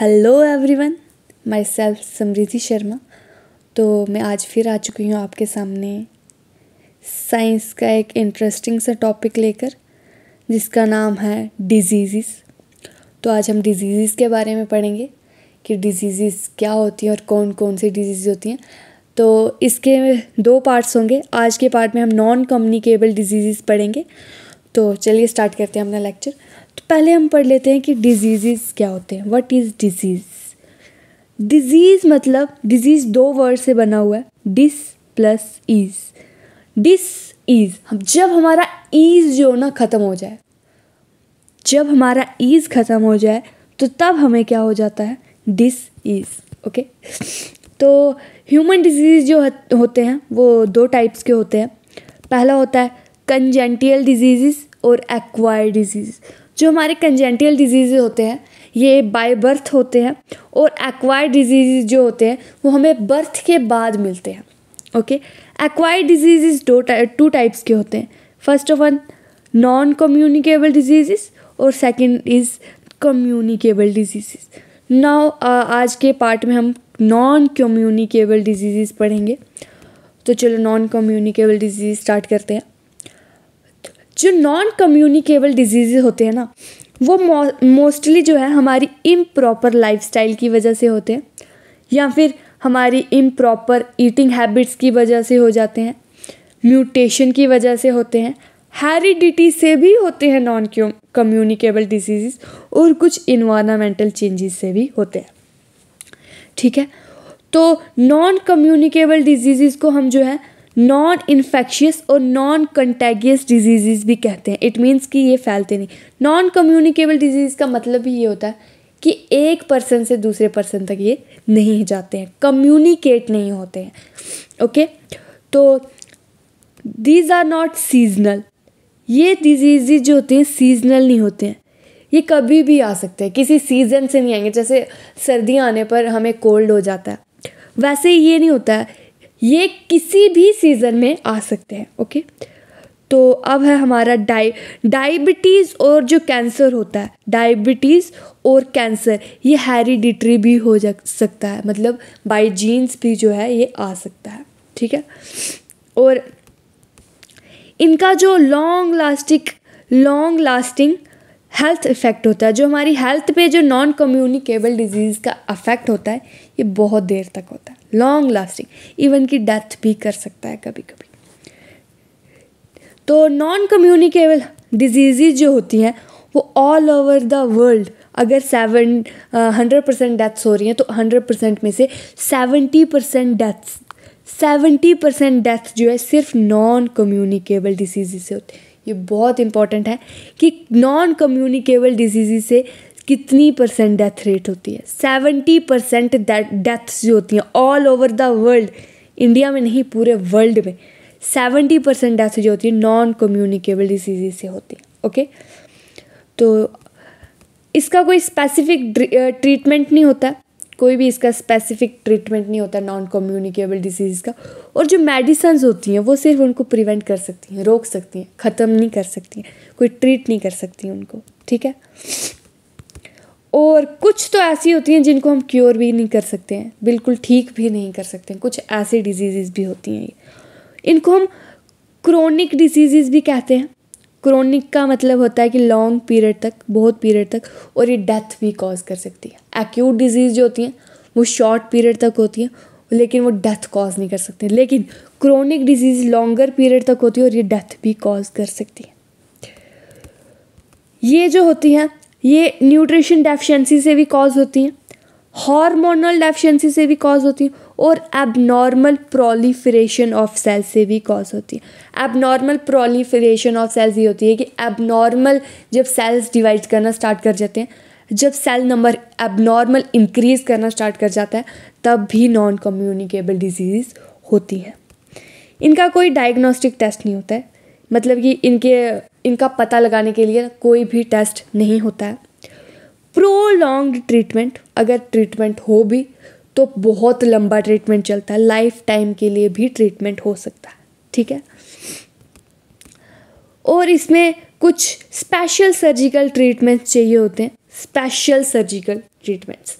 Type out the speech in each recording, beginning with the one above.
hello everyone myself Samriddhi Sharma तो मैं आज फिर आ चुकी हूँ आपके सामने साइंस का एक इंटरेस्टिंग सा टॉपिक लेकर जिसका नाम है डिजीज़ तो आज हम डिजीज़ के बारे में पढ़ेंगे कि डिजीज़ क्या होती हैं और कौन कौन सी डिजीज़ होती हैं तो इसके दो पार्ट्स होंगे आज के पार्ट में हम नॉन कम्युनिकेबल डिजीज़ पढ़ेंगे तो चलिए स्टार्ट करते हैं अपना लेक्चर तो पहले हम पढ़ लेते हैं कि डिजीज़ क्या होते हैं व्हाट इज़ डिजीज़ डिजीज़ मतलब डिजीज़ दो वर्ड से बना हुआ है dis plus ease dis ease जब हमारा ईज जो ना ख़त्म हो जाए जब हमारा ईज ख़त्म हो जाए तो तब हमें क्या हो जाता है डिस ईज ओके तो ह्यूमन डिजीज़ जो होते हैं वो दो टाइप्स के होते हैं पहला होता है कंजेंटियल डिजीज़ और एक्वायर डिजीज़ जो हमारे कंजेंटियल डिजीज़ होते हैं ये बाय बर्थ होते हैं और एक्वायर्ड डिजीज़ जो होते हैं वो हमें बर्थ के बाद मिलते हैं ओके एक्वायर्ड डिजीज़ दो टू टाइप्स के होते हैं first of one non communicable disease और second is communicable disease now आज के पार्ट में हम नॉन कम्युनिकेबल डिजीज़ पढ़ेंगे तो चलो नॉन कम्युनिकेबल डिजीज़ स्टार्ट करते हैं जो नॉन कम्युनिकेबल डिजीज़ होते हैं ना वो मोस्टली जो है हमारी इम प्रॉपर लाइफ की वजह से होते हैं या फिर हमारी इम प्रॉपर ईटिंग हैबिट्स की वजह से हो जाते हैं म्यूटेशन की वजह से होते हैं हैरिडिटी से भी होते हैं नॉन कम्युनिकेबल डिजीज़ और कुछ इन्वायरमेंटल चेंजेस से भी होते हैं ठीक है तो नॉन कम्युनिकेबल डिजीज़ को हम जो है नॉन इन्फेक्शियस और नॉन कंटेगियस डिजीज़ भी कहते हैं इट मीन्स कि ये फैलते नहीं नॉन कम्युनिकेबल डिजीज़ का मतलब भी ये होता है कि एक पर्सन से दूसरे पर्सन तक ये नहीं जाते हैं कम्युनिकेट नहीं होते हैं ओके तो दीज आर नॉट सीजनल ये डिजीज़ जो होते हैं सीजनल नहीं होते हैं ये कभी भी आ सकते हैं किसी सीज़न से नहीं आएंगे जैसे सर्दियाँ आने पर हमें कोल्ड हो जाता है वैसे ये नहीं होता है ये किसी भी सीज़न में आ सकते हैं ओके तो अब है हमारा डाई डायबिटीज़ और जो कैंसर होता है डायबिटीज़ और कैंसर ये हैरिडिटरी भी हो जा सकता है मतलब बाई जीन्स भी जो है ये आ सकता है ठीक है और इनका जो long lasting long lasting health effect होता है जो हमारी हेल्थ पे जो नॉन कम्युनिकेबल डिजीज़ का अफेक्ट होता है ये बहुत देर तक होता है लॉन्ग लास्टिंग इवन की डेथ भी कर सकता है कभी कभी तो नॉन कम्युनिकेबल डिजीज़ जो होती हैं वो ऑल ओवर द वर्ल्ड अगर सेवन हंड्रेड परसेंट डेथ्स हो रही हैं तो हंड्रेड परसेंट में से seventy percent deaths seventy percent death जो है सिर्फ नॉन कम्युनिकेबल डिजीज से होती है ये बहुत इंपॉर्टेंट है कि नॉन कम्युनिकेबल डिजीज़ से कितनी परसेंट डेथ रेट होती है सेवेंटी परसेंट डेथ्स जो होती हैं all over the world India में नहीं पूरे वर्ल्ड में सेवेंटी परसेंट डेथ जो होती है नॉन कम्युनिकेबल डिसीज से होती है ओके तो इसका कोई स्पेसिफिक ट्रीटमेंट नहीं होता कोई भी इसका स्पेसिफिक ट्रीटमेंट नहीं होता नॉन कम्युनिकेबल डिसीज़ का और जो मेडिसन होती हैं वो सिर्फ उनको प्रिवेंट कर सकती हैं रोक सकती हैं ख़त्म नहीं कर सकती हैं कोई ट्रीट नहीं कर सकती उनको ठीक है और कुछ तो ऐसी होती हैं जिनको हम क्योर भी नहीं कर सकते हैं बिल्कुल ठीक भी नहीं कर सकते हैं कुछ ऐसी डिजीज़ भी होती हैं इनको हम क्रोनिक डिजीज़ भी कहते हैं क्रोनिक का मतलब होता है कि लॉन्ग पीरियड तक बहुत पीरियड तक और ये डेथ भी कॉज कर सकती है एक्यूट डिजीज़ जो होती हैं वो शॉर्ट पीरियड तक होती हैं लेकिन वो डेथ कॉज नहीं कर सकते लेकिन क्रोनिक डिजीज़ लॉन्गर पीरियड तक होती है और ये डेथ भी कॉज कर सकती है ये जो होती हैं ये न्यूट्रिशन डेफिशिएंसी से भी कॉज होती हैं हार्मोनल डेफिशिएंसी से भी कॉज होती हैं और एबनॉर्मल प्रोलीफरेशन ऑफ सेल्स से भी कॉज होती है एबनॉर्मल प्रोलीफरेशन ऑफ सेल्स ये होती है कि एबनॉर्मल जब सेल्स डिवाइड करना स्टार्ट कर जाते हैं जब सेल नंबर एबनॉर्मल इंक्रीज करना स्टार्ट कर जाता है तब भी नॉन कम्युनिकेबल डिजीज होती है इनका कोई डायग्नोस्टिक टेस्ट नहीं होता है मतलब कि इनके इनका पता लगाने के लिए कोई भी टेस्ट नहीं होता है प्रोलॉन्ग ट्रीटमेंट अगर ट्रीटमेंट हो भी तो बहुत लंबा ट्रीटमेंट चलता है लाइफ टाइम के लिए भी ट्रीटमेंट हो सकता है ठीक है और इसमें कुछ स्पेशल सर्जिकल ट्रीटमेंट्स चाहिए होते हैं स्पेशल सर्जिकल ट्रीटमेंट्स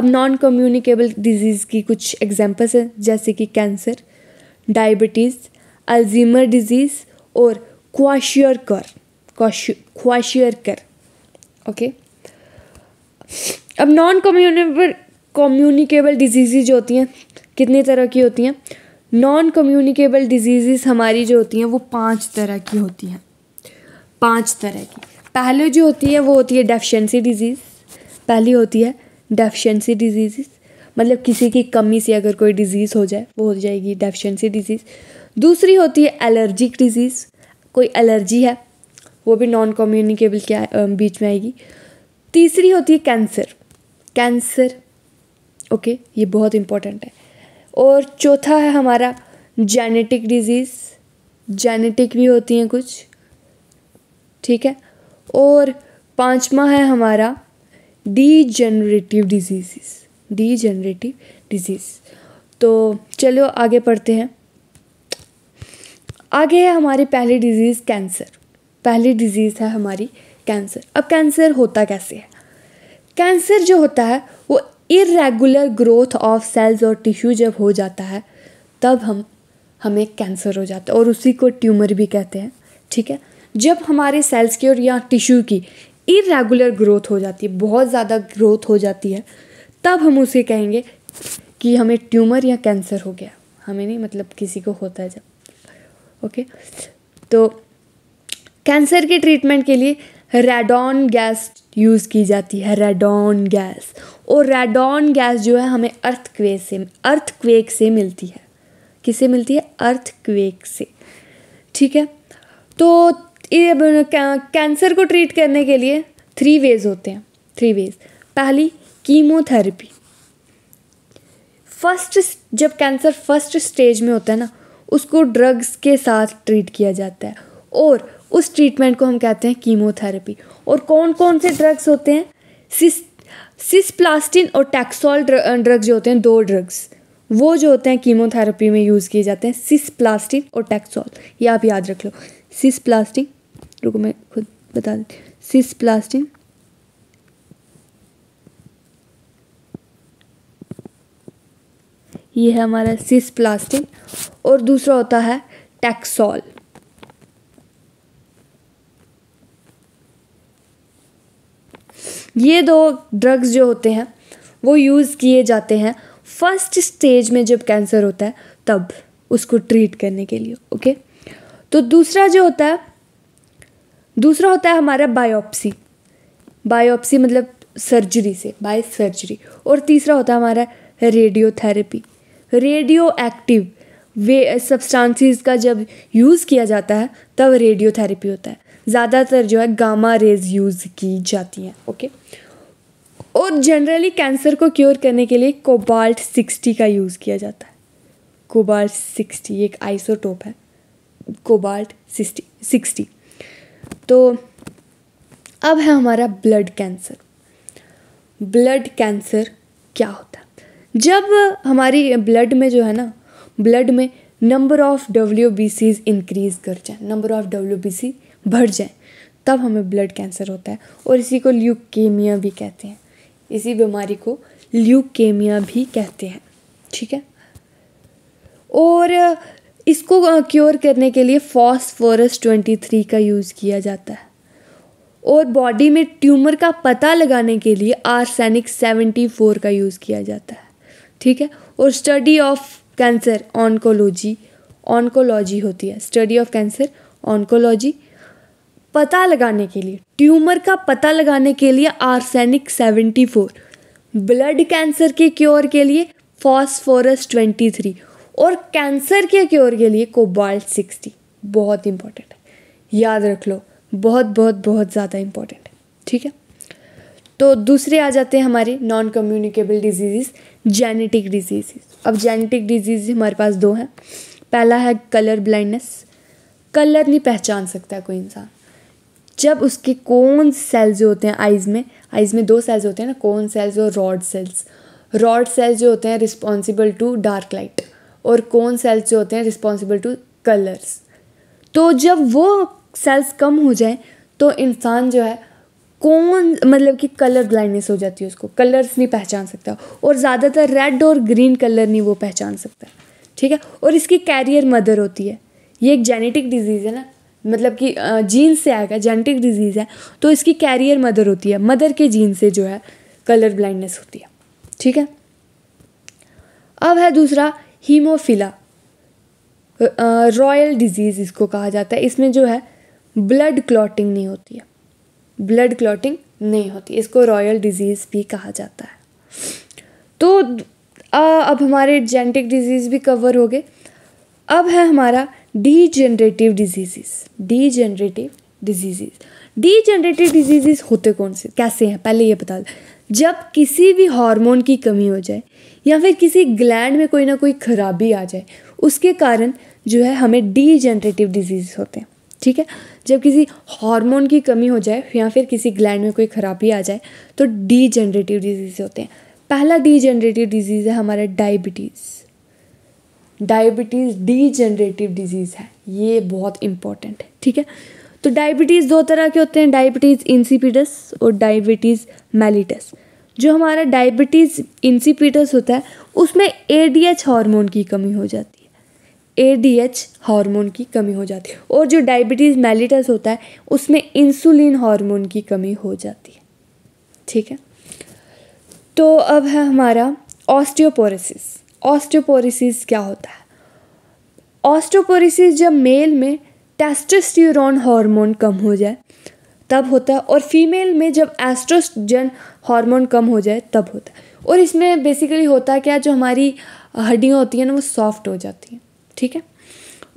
अब नॉन कम्युनिकेबल डिजीज़ की कुछ एग्जांपल्स हैं जैसे कि कैंसर डायबिटीज़ अल्जीमर डिजीज़ और क्वाशियर कर ओके अब नॉन कम्युनिकेबल कम्युनिकेबल डिजीज़ जो होती हैं कितनी तरह की होती हैं नॉन कम्युनिकेबल डिजीज़ हमारी जो होती हैं वो पांच तरह की होती हैं पांच तरह की पहले जो होती है वो होती है डेफिशिएंसी डिजीज़ पहली होती है डेफिशिएंसी डिजीज़ मतलब किसी की कमी से अगर कोई डिजीज़ हो जाए वो हो जाएगी डेफिशिएंसी डिजीज़ दूसरी होती है एलर्जिक डिजीज़ कोई एलर्जी है वो भी नॉन कम्युनिकेबल के बीच में आएगी तीसरी होती है कैंसर कैंसर ओके ये बहुत इम्पोर्टेंट है और चौथा है हमारा जेनेटिक डिजीज़ जेनेटिक भी होती हैं कुछ ठीक है और पांचवा है हमारा degenerative disease degenerative disease तो चलो आगे पढ़ते हैं आगे है हमारी पहली डिजीज़ कैंसर पहली डिजीज़ है हमारी कैंसर अब कैंसर होता कैसे है कैंसर जो होता है वो इरेगुलर ग्रोथ ऑफ सेल्स और टिश्यू जब हो जाता है तब हम हमें कैंसर हो जाता है और उसी को ट्यूमर भी कहते हैं ठीक है जब हमारे सेल्स की और या टिश्यू की इरेगुलर ग्रोथ हो जाती है बहुत ज़्यादा ग्रोथ हो जाती है तब हम उसे कहेंगे कि हमें ट्यूमर या कैंसर हो गया हमें नहीं मतलब किसी को होता है जब ओके तो कैंसर के ट्रीटमेंट के लिए रेडॉन गैस यूज़ की जाती है रेडॉन गैस और रेडॉन गैस जो है हमें अर्थक्वेक से अर्थक्वेक से मिलती है किसे मिलती है अर्थक्वेक से ठीक है तो ये कैंसर को ट्रीट करने के लिए थ्री वेज होते हैं थ्री वेज पहली कीमोथेरेपी फर्स्ट जब कैंसर फर्स्ट स्टेज में होता है ना उसको ड्रग्स के साथ ट्रीट किया जाता है और उस ट्रीटमेंट को हम कहते हैं कीमोथेरेपी और कौन कौन से ड्रग्स होते हैं सिस सिसप्लास्टिन और टैक्सॉल ड्रग्स जो होते हैं दो ड्रग्स वो जो होते हैं कीमोथेरेपी में यूज़ किए जाते हैं सिसप्लास्टिन और टैक्सॉल ये आप याद रख लो सिसप्लास्टिन रुको मैं खुद बता देती सिसप्लास्टिन ये है हमारा सिस प्लास्टिक और दूसरा होता है टैक्सॉल ये दो ड्रग्स जो होते हैं वो यूज़ किए जाते हैं फर्स्ट स्टेज में जब कैंसर होता है तब उसको ट्रीट करने के लिए ओके तो दूसरा जो होता है दूसरा होता है हमारा बायोप्सी बायोप्सी मतलब सर्जरी से बाय सर्जरी और तीसरा होता है हमारा रेडियोथेरेपी रेडियो एक्टिव वे सब्सटांसिस का जब यूज़ किया जाता है तब रेडियोथेरेपी होता है ज़्यादातर जो है गामा रेज यूज़ की जाती हैं ओके और जनरली कैंसर को क्योर करने के लिए कोबाल्ट सिक्सटी का यूज़ किया जाता है कोबाल्ट सिक्सटी एक आइसोटोप है कोबाल्ट सिक्सटी सिक्सटी तो अब है हमारा ब्लड कैंसर ब्लड कैंसर क्या होता है जब हमारी ब्लड में जो है ना ब्लड में number of W B Cs increase कर जाए number of W B C बढ़ जाए तब हमें ब्लड कैंसर होता है और इसी को ल्यूकेमिया भी कहते हैं इसी बीमारी को ल्यूकेमिया भी कहते हैं ठीक है और इसको क्योर करने के लिए फॉस्फोरस ट्वेंटी थ्री का यूज़ किया जाता है और बॉडी में ट्यूमर का पता लगाने के लिए आर्सेनिक सेवेंटी फोर का यूज़ किया जाता है ठीक है और study of cancer oncology oncology होती है स्टडी ऑफ कैंसर ऑनकोलॉजी पता लगाने के लिए ट्यूमर का पता लगाने के लिए आर्सेनिक फोर ब्लड कैंसर के क्योर के लिए फॉस्फोरस थ्री और कैंसर के क्योर के लिए कोबाल्ट सिक्सटी बहुत इंपॉर्टेंट है याद रख लो बहुत बहुत बहुत ज़्यादा इंपॉर्टेंट है ठीक है तो दूसरे आ जाते हैं हमारे non communicable disease genetic disease अब जेनेटिक डिजीज हमारे पास दो हैं पहला है कलर ब्लाइंडनेस कलर नहीं पहचान सकता कोई इंसान जब उसके कौन सेल्स जो होते हैं आइज़ में आइज़ में दो सेल्स होते हैं ना कौन सेल्स और रॉड सेल्स रॉड सेल्स जो होते हैं रिस्पॉन्सिबल टू डार्क लाइट और कौन सेल्स जो होते हैं रिस्पॉन्सिबल टू कलर्स तो जब वो सेल्स कम हो जाए तो इंसान जो है कौन मतलब कि कलर ब्लाइंडनेस हो जाती है उसको कलर्स नहीं पहचान सकता और ज़्यादातर रेड और ग्रीन कलर नहीं वो पहचान सकता ठीक है और इसकी कैरियर मदर होती है ये एक जेनेटिक डिजीज़ है ना मतलब कि जीन से आएगा जेनेटिक डिजीज़ है तो इसकी कैरियर मदर होती है मदर के जीन से जो है कलर ब्लाइंडनेस होती है ठीक है अब है दूसरा हीमोफिला रॉयल डिजीज़ इसको कहा जाता है इसमें जो है ब्लड क्लॉटिंग नहीं होती है ब्लड क्लॉटिंग नहीं होती इसको रॉयल डिजीज़ भी कहा जाता है तो आ, अब हमारे जेनेटिक डिजीज़ भी कवर हो गए अब है हमारा degenerative disease degenerative disease degenerative disease होते कौन से कैसे हैं पहले ये बता दो जब किसी भी हार्मोन की कमी हो जाए या फिर किसी ग्लैंड में कोई ना कोई खराबी आ जाए उसके कारण जो है हमें डी जनरेटिव डिजीज़ होते हैं ठीक है जब किसी हार्मोन की कमी हो जाए या फिर किसी ग्लैंड में कोई खराबी आ जाए तो जनरेटिव डिजीज होते हैं पहला जनरेटिव डिजीज़ है हमारा डायबिटीज़ डायबिटीज़ डीजनरेटिव डिजीज़ है ये बहुत इंपॉर्टेंट है ठीक है तो डायबिटीज़ दो तरह के होते हैं डायबिटीज़ इंसिपिडस और डायबिटीज़ मेलिटस जो हमारा डायबिटीज़ इंसिपिडस होता है उसमें एडीएच हार्मोन की कमी हो जाती है ए डी एच हारमोन की कमी हो जाती है और जो डायबिटीज़ मेलिटस होता है उसमें इंसुलिन हार्मोन की कमी हो जाती है ठीक है तो अब है हमारा ऑस्टियोपोरिस ऑस्टियोपोरिस क्या होता है ऑस्टोपोरिस जब मेल में टेस्टोस्टेरोन हार्मोन कम हो जाए तब होता है और फीमेल में जब एस्ट्रोजन हार्मोन कम हो जाए तब होता है और इसमें बेसिकली होता है क्या जो हमारी हड्डियाँ होती हैं ना वो सॉफ्ट हो जाती हैं ठीक है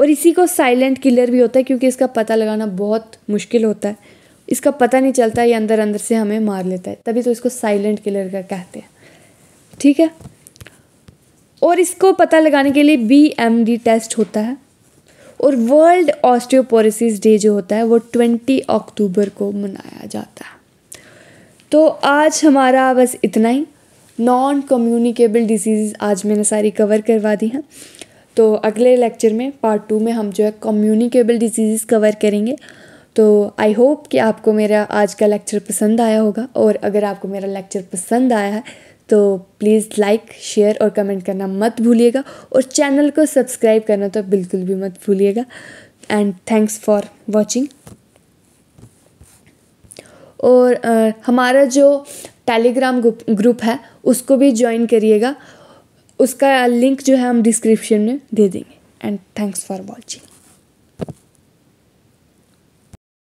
और इसी को साइलेंट किलर भी होता है क्योंकि इसका पता लगाना बहुत मुश्किल होता है इसका पता नहीं चलता ये अंदर अंदर से हमें मार लेता है तभी तो इसको साइलेंट किलर का कहते हैं ठीक है और इसको पता लगाने के लिए बी एम डी टेस्ट होता है और वर्ल्ड ऑस्टियोपोरिस डे जो होता है वो ट्वेंटी अक्टूबर को मनाया जाता है तो आज हमारा बस इतना ही नॉन कम्युनिकेबल डिजीज़ आज मैंने सारी कवर करवा दी हैं तो अगले लेक्चर में पार्ट टू में हम जो है कम्युनिकेबल डिजीज़ कवर करेंगे तो आई होप कि आपको मेरा आज का लेक्चर पसंद आया होगा और अगर आपको मेरा लेक्चर पसंद आया है तो प्लीज़ लाइक शेयर और कमेंट करना मत भूलिएगा और चैनल को सब्सक्राइब करना तो बिल्कुल भी मत भूलिएगा एंड थैंक्स फॉर वॉचिंग और हमारा जो टेलीग्राम ग्रुप है उसको भी ज्वाइन करिएगा उसका लिंक जो है हम डिस्क्रिप्शन में दे देंगे एंड थैंक्स फॉर वॉचिंग